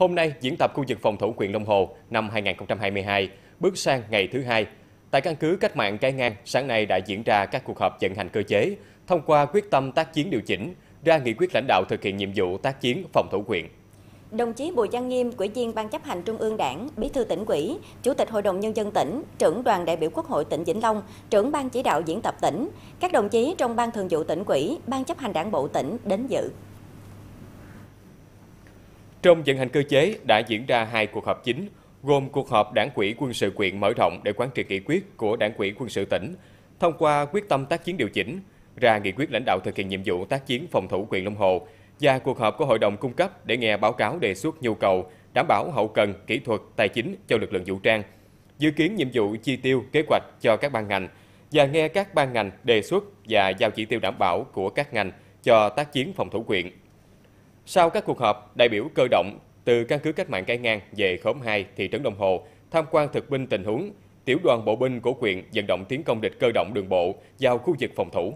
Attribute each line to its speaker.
Speaker 1: Hôm nay, diễn tập khu vực phòng thủ quyền Long Hồ năm 2022 bước sang ngày thứ hai. Tại căn cứ cách mạng cái ngang, sáng nay đã diễn ra các cuộc họp vận hành cơ chế, thông qua quyết tâm tác chiến điều chỉnh, ra nghị quyết lãnh đạo thực hiện nhiệm vụ tác chiến phòng thủ quyền.
Speaker 2: Đồng chí Bùi Văn Nghiêm, Ủy viên Ban chấp hành Trung ương Đảng, Bí thư tỉnh ủy, Chủ tịch Hội đồng Nhân dân tỉnh, trưởng đoàn đại biểu Quốc hội tỉnh Vĩnh Long, trưởng ban chỉ đạo diễn tập tỉnh, các đồng chí trong Ban thường vụ tỉnh ủy, Ban chấp hành đảng bộ tỉnh đến dự.
Speaker 1: Trong vận hành cơ chế đã diễn ra hai cuộc họp chính, gồm cuộc họp đảng quỹ quân sự quyện mở rộng để quán triệt nghị quyết của đảng quỹ quân sự tỉnh, thông qua quyết tâm tác chiến điều chỉnh, ra nghị quyết lãnh đạo thực hiện nhiệm vụ tác chiến phòng thủ quyền Long Hồ và cuộc họp của hội đồng cung cấp để nghe báo cáo đề xuất nhu cầu đảm bảo hậu cần, kỹ thuật, tài chính cho lực lượng vũ trang, dự kiến nhiệm vụ chi tiêu, kế hoạch cho các ban ngành và nghe các ban ngành đề xuất và giao chỉ tiêu đảm bảo của các ngành cho tác chiến phòng thủ quyện sau các cuộc họp, đại biểu cơ động từ căn cứ cách mạng cái ngang về khóm 2 thị trấn Đồng Hồ tham quan thực binh tình huống, tiểu đoàn bộ binh của huyện vận động tiến công địch cơ động đường bộ vào khu vực phòng thủ.